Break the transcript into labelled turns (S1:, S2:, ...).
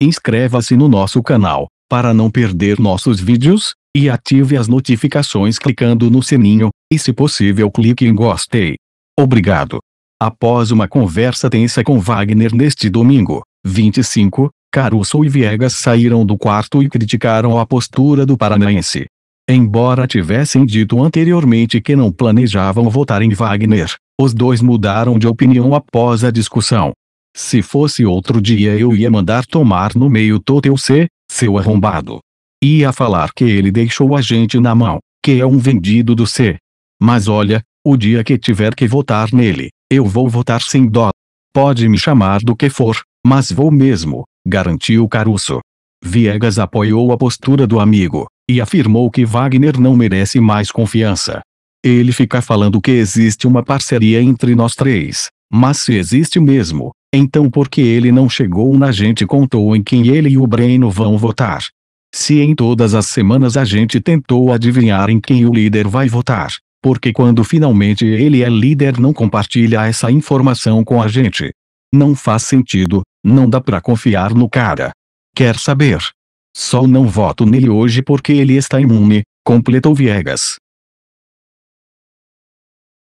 S1: Inscreva-se no nosso canal, para não perder nossos vídeos, e ative as notificações clicando no sininho, e se possível clique em gostei. Obrigado. Após uma conversa tensa com Wagner neste domingo, 25, Caruso e Viegas saíram do quarto e criticaram a postura do paranaense. Embora tivessem dito anteriormente que não planejavam votar em Wagner, os dois mudaram de opinião após a discussão. Se fosse outro dia eu ia mandar tomar no meio totel C seu arrombado. Ia falar que ele deixou a gente na mão, que é um vendido do C. Mas olha, o dia que tiver que votar nele, eu vou votar sem dó. Pode me chamar do que for, mas vou mesmo, garantiu Caruso. Viegas apoiou a postura do amigo, e afirmou que Wagner não merece mais confiança. Ele fica falando que existe uma parceria entre nós três, mas se existe mesmo, então por que ele não chegou na gente contou em quem ele e o Breno vão votar? Se em todas as semanas a gente tentou adivinhar em quem o líder vai votar, porque quando finalmente ele é líder não compartilha essa informação com a gente. Não faz sentido, não dá para confiar no cara. Quer saber? Só não voto nele hoje porque ele está imune, completou Viegas.